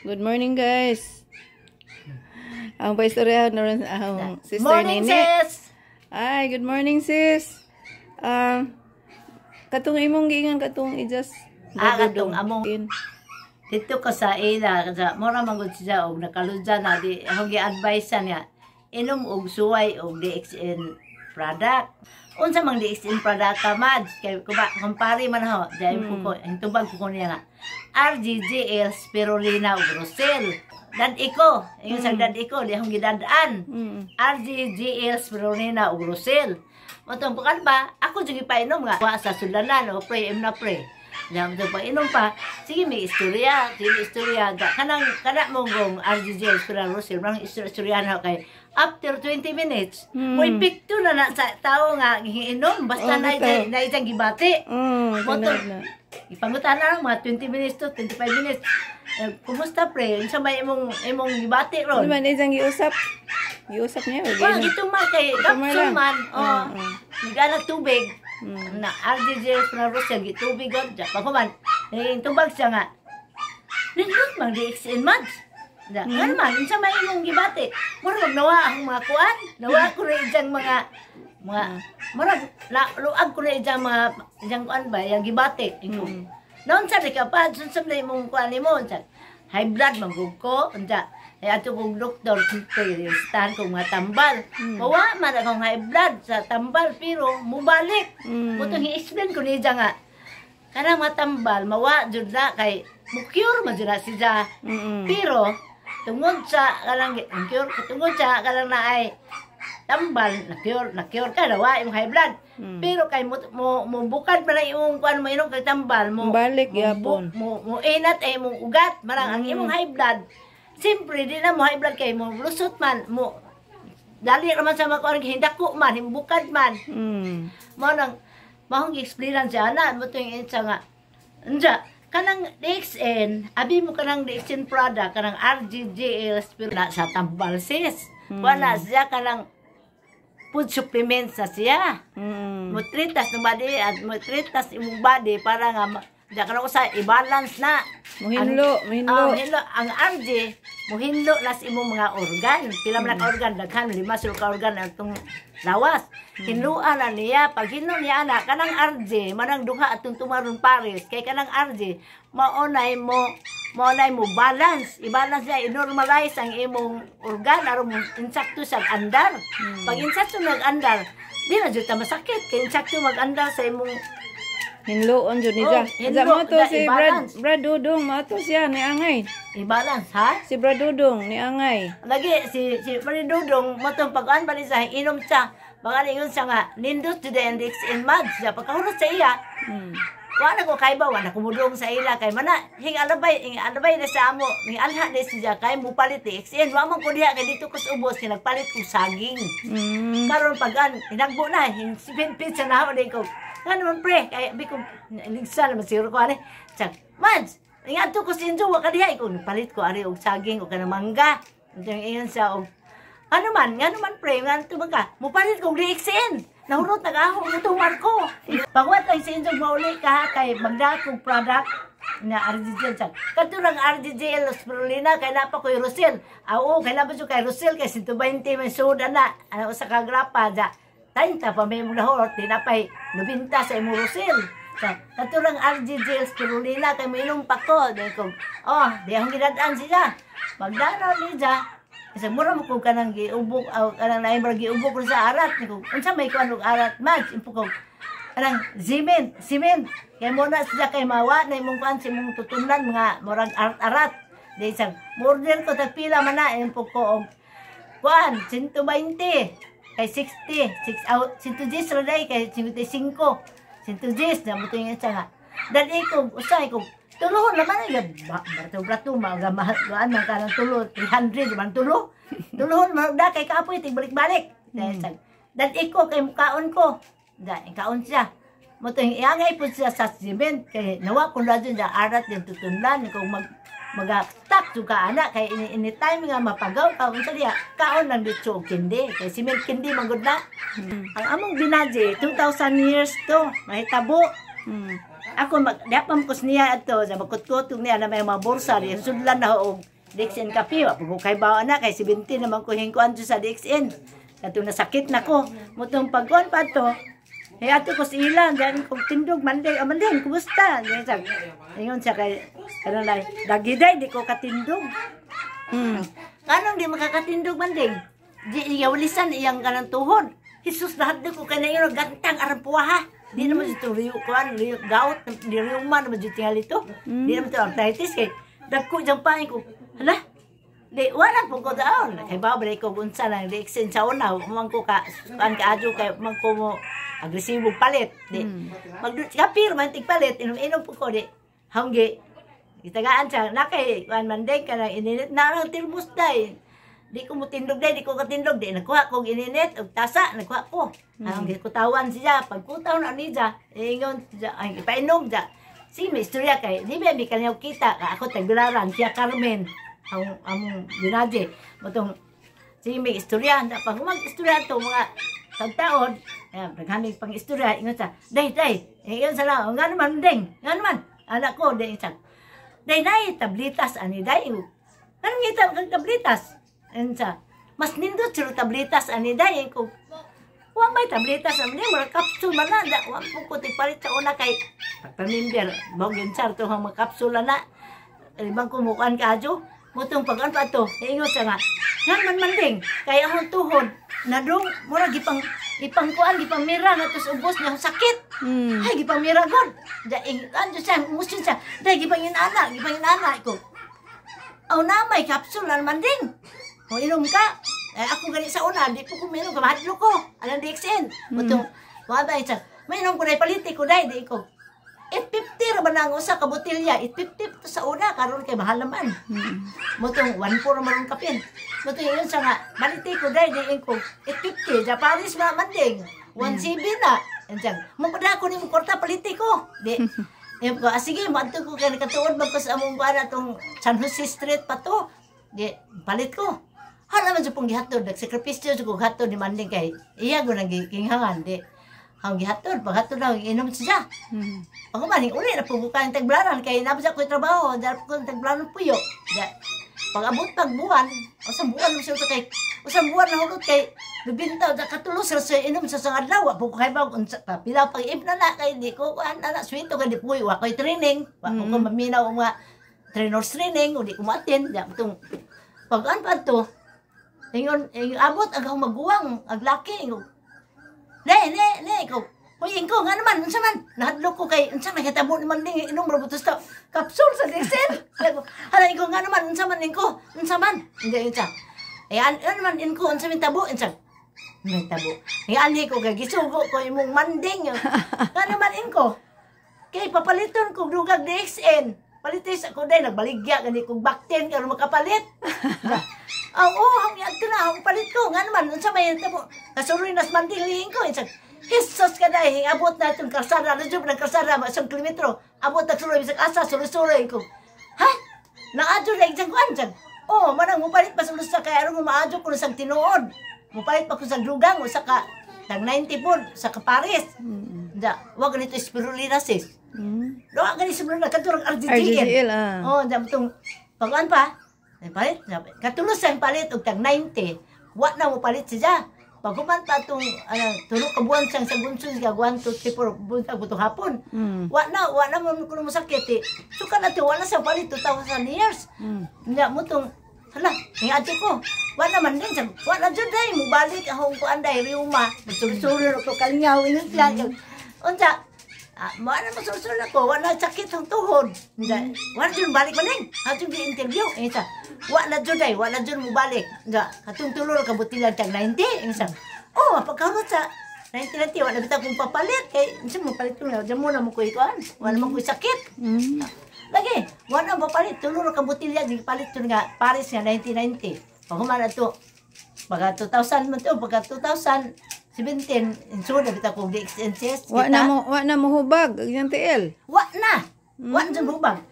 Good morning, guys. Ang paistoryahan na rin ang sister morning, Nene. Morning, sis! Ay, good morning, sis. Um, katong imong gingan, katong i-just Ah, katong among dito ko sa ila, sa mura mangod siya og nakaludya na di hagi advice niya. Inom og suway og DXN product. Unsa mang in product ka, Mads? Kay kuba, kumpari man ho, jay mm. ko, hintubag ko niya nga. RGGL, spirulina, grosel. Dan iko, ingon mm. sa hmm. dan iko, di akong gidadaan. Mm. RGGL, spirulina, grosel. Matong bukal ba? Ako jud gipainom nga. Wa sa sulanan o pre im na pre. Lam pa inom pa. Sige may istorya, sige istorya. Kanang kada mong gong RGGL, spirulina, grosel, mga istorya na kay after 20 minutes, mm. mo epekto na na sa tao nga giinom basta oh, na isang, na isang gibati. Mm, mo to. na lang mga 20 minutes to 25 minutes. Eh, kumusta pre? Unsa may imong imong gibati ron? Ano man isang giusap? Giusap niya o giinom? Gito man kay doctor man. Hmm, oh. Nigana hmm. mm, mm. tubig. Mm. Na RDJ na Rusya gitubig god. Oh. man, Eh, tubag siya nga. Nindot man di in months. Da. Hmm. Ano man, sa may imong gibati. Murag nawa ang mga kuan. Nawa ko rin dyan mga... mga murag, la, luag ko rin dyan mga... Dyan kuan ba, yung gibati. Ikaw. Hmm. Noon sa ka pa, sun sa may imong kuan mo. Sa, high blood, magug ko. Unda. Ay ato kong doktor, tinistahan kong mga tambal. Hmm. Kawa, mara kong high blood sa tambal, pero mubalik. Hmm. Butong i-explain ko niya nga. Kanang matambal, mawa, jud na, kay, mukyur, majuna siya. Mm -mm. Pero, tungod sa kanang cure tungod sa kanang naay tambal na cure na cure ka dawa imong high blood mm. pero kay mo mo, mo bukad pa imong kuan mo inong kay tambal mo balik yapon mo, mo, inat ay imong ugat marang ang hmm. imong high blood Siyempre, di na mo high blood kay mo lusot man mo dali naman sa mga kuan ko man himbukad man hmm. mo nang mahong explain siya ana mo tuing insa nga anja kanang DXN, abi mo kanang DXN Prada, kanang RGGL Spirula sa tambal sis. Mm. Wala siya kanang food supplements na siya. Mm. Mutritas ng body at mutritas imong body para nga Diyan ka sa i-balance na. Muhinlo, ang, muhinlo. Oh, Ang RG, muhinlo las imong mga organ. Pila man mm. ka organ, daghan, lima sul ka organ atong lawas. Mm. Hinluan na niya. Pag hinlo niya, anak, kanang RG, manang duha at tumaron pares. Kay kanang RG, maunay mo, maunay mo balance. I-balance niya, i-normalize ang imong organ, aron insakto sa andar. Mm. Pag insakto nag-andar, di na dito masakit. Kaya insakto mag-andar sa imong Hinloon jud ni Oh, Jack. hinlo, mo to si Brad, i-balance. Brad Dudong, mo siya ni Angay. I-balance, ha? Si Brad Dudong ni Angay. Lagi, si, si Maridudong, matong pag-an ba niya sa inom siya. Baka na yun siya nga, nindot to the index in mud siya. Pagkahulat sa iya, Hmm. Wala ko kay ba, na ko sa ila kay mana hing alabay, hing alabay na sa amo, ni alha na siya kay mo palit XN. Wa man ko diha kay dito ko sa ubos kay nagpalit ko saging. Mm. Karon pag an hinagbo na, hing pinpit sa nahaw din ko. Ano man pre, kay bi ko ligsa na masiro ko ani. Chak, Mads, ingat to ko sa wa kadiha ko palit ko ari og saging o kana mangga. Iyan sa og ano man, ano man pre, nganto man ka. Mupalit kong DXN. Nahurot nag-ahong, natuwar ko. Pagwat ay sa inyong mauli ka kay magdakong product na RDGL siya. Katurang RDGL Los Perolina, kay napa ko yung Rosel. Ah, oo, kay napa siya kay Rosel, kay 120 may soda na, ano, sa kagrapa, da. Tanta pa may mula ho, tinapay, eh, nubinta sa imo Rosel. Sa, katurang RDGL Los Perolina, kay minum pa ko, dahil ko, oh, di akong ginadaan siya. Magdanaw niya, kasi mura mo kung kanang giubog, kanang naimra giubog sa arat. Unsa may kanang arat, mag, impo ko, Anang, simen, simen. Kaya muna sila kay mawa, na imong kuan si imong tutunan, mga morag arat-arat. Di isang, murder ko, tagpila man na, yung po ko, kuan, 120, kay 60, 6 out, 110 ra day, kay 55, 110, na buto yung isa nga. Dali ko, usay ko, tulo naman ay brato-brato, magamaan man ka ng tulo, 300, man tulo. Tulo, magda, kay kaapoy, tigbalik-balik. Dahil hmm. isang, dali ko, kay mukaon ko, dahil kaon siya. Matang iangay po siya sa cement. Kaya nawa kung radyo na arat din tutunlan. Kung mag to ka anak kay ini ini time nga mapagaw pa unsa diya kaon nang bitso kindi kay si Mel kindi magud na hmm. ang among binaje 2000 years to mahitabo hmm. ako mag dapam kus niya ato sa magkutkutog niya na may mga bursa di sudlan na og Dixon kape wa pag kay bawa na kay 70 naman ko hingkuan sa Dixon kato nasakit na ko mutong pagkuan pa to Hey eh, ato ko si ilang diyan kog tindog manday o ah, manday kumusta? Diyan sa. Ingon sa kay ano lay dagiday di ko katindog. Hmm. Kanang di makakatindog manday. Di walisan iyang kanang tuhod. Hisus lahat na ko kanayo gantang aran ha. Di naman hmm. dito riyo an riyo gout, di riyo man naman dito tingali to. Di hmm. naman to arthritis kay dagko jang ko. Hala, Di, wala po ko daon. Kay babalik ko unsa na, di exchange sa una, man ko ka, an ka kay man mo, agresibo palit. Di, hmm. mag, kapir man, tigpalit, inom-inom po ko, di, hanggi. Itagaan siya, nakay, kuhan man din ka na, ininit na lang, tirmus day. Di ko mutindog day, di ko katindog, di, nagkuha kong ininit, og tasa, nagkuha ko. Mm. Hanggi, kutawan siya, pagkutaw na ni siya, ingon siya, ay, ipainom siya. Sige, may istorya kay, di ba, may kanyaw kita, ako tagularan, siya Carmen ang among ginaje matong si may istorya na pag mag istorya to mga tagtaon eh naghandig pang istorya ingon sa day day eh, ingon sa lao nga naman ding nga naman anak ko day sa day day tablitas ani day kan ngita kag tablitas ensa mas nindot sila tablitas ani day eh, ko Huwag may tablitas ang mga kapsul man na. Huwag po ko tipalit sa una kay pagpamimber. Bawag yun sir, ito ang mga kapsula na. Ibang kumukuan ka adyo mutong pag ano to, eh, ingon sa nga ngan man manding kay ang tuhod nadong mura gipang gipang kuan gipang mira nga tus ubos nga sakit mm. ay gipang mira god da ingon eh, sa musin sa da gipang inana gipang inana ko aw na may kapsul man manding o inom ka eh, ako gani sa una di po kuminom kamahadlo ko alang DXN mutong hmm. mm. wabay sa may inom ko dai paliti ko dai di ko 850 eh, ra man ang usa ka botelya, 850 eh, to sa una karon kay mahal naman. Motong 1 po man ang kapin. Motong yun sa nga balite ko dai di ko 850 eh, Japanese ma manding. 1 CB na. Enjang, mapada ko ni mo korta palite ko. Di Em ko, ah, sige, maadto ko kay nakatuod mo ko sa among bana tong San Jose Street pa to. Di palit ko. Hala man jud pong gihatod, nagsakripisyo jud ko hatod ni manding kay iya go nang ginghangan di ang gihatod, paghatod lang, inom siya. Mm. Ako man, uli na pugukan yung tagblanan, kaya inabot ako yung trabaho, dahil ko yung tagblanan puyo. Dahil, pag abot pag buwan, o sa buwan mo siya ito kay, o sa buwan na hulot kay, bibinta, na katulos na siya inom sa sangat dawa, po kay bang, papila pag im na na, kay di ko, kuhan na na, swinto ka di puyo, wako'y training, wako ko hmm. maminaw ang mga trainer's training, o di ko ma-attend, dahil itong, pag an pa ito, ngayon, abot, agaw maguwang, aglaki, ngayon, Ne, ne, ne, ko. Uy, ko, nga naman, unsa man. Nahadlok ko kay, unsa man, hitabo naman ding, inom rabutos ka. Kapsul sa diesel. Hala, ko, nga naman, unsa man, ko, unsa man. Hindi, unsa. Ayan, an ano man, ko, unsa man tabo, unsa. May tabo. Ayan, ko, kay, gisugo ko, imong manding. Nga naman, ko. Kay, papaliton ko, dugag DXN. Palitis ako dai nagbaligya, ganit kong back 10, karoon makapalit. Aw, oh, ang yag ka na, ang palit ko. Nga naman, sa may tabo, kasuloy nas mandiliin ko. Isang, Jesus ka na, eh. abot na itong kalsada, na ano jub ng kalsada, isang kilometro, abot na suloy, isang asa, suloy-suloy ko. Ha? Naadyo na isang kuhan, isang, oh, manang mupalit pa sa sa kaya, ano maadyo ko isang tinuod. Mupalit pa ko sa dugang, o sa ka, tang 90 pun, sa ka Paris. Mm -hmm. Da, wag ganito spirulina sis. Mm -hmm. Doa ganito spirulina, katurang RGGL. RGGL, ah. Oh, da, itong, pagkaan pa, Palit na. Katulos ang palit og tag 90. Wa na mo palit siya. Paguman pa itong uh, ah, tulo ka buwan siyang sa gunsun siya, 1, 2, 3, 4 buwan hapon. Mm. Wa na, wa na mo kuno mo sakit eh. So ka natin, wala siya palit 2,000 years. Mm. Nga mo itong, hala, nga ate ko, wa naman din siya, wa na dyan dahil, mubalik akong kuan dahil, riuma, magsulusuro ko kalingaw, inang siya. Mm. Unsa, Ah, mo na masusunod ako, wala sakit ang tuhod. Mm. Wala dyan balik maning, hatong di-interview. Eh, Wa na jud ay, wa na jud mo balik. Nga, katong tulol ka butilag tag 90. Ang sang, oh, apakamat sa 90 90 wa na bitag kong papalit eh, unsa mo palit ko na, mo mo ko ikuan. Wa mo ko sakit. Lagi, wa na mo palit tulol ka butilag ni palit jud nga Paris nga 90 90. Pahuman ato. Pagka 2000 man to, pagka 2000 17 insured na di kong kita. Wa na mo wa na mo hubag, ang TL. Wa na. Wa na hubag. Hmm.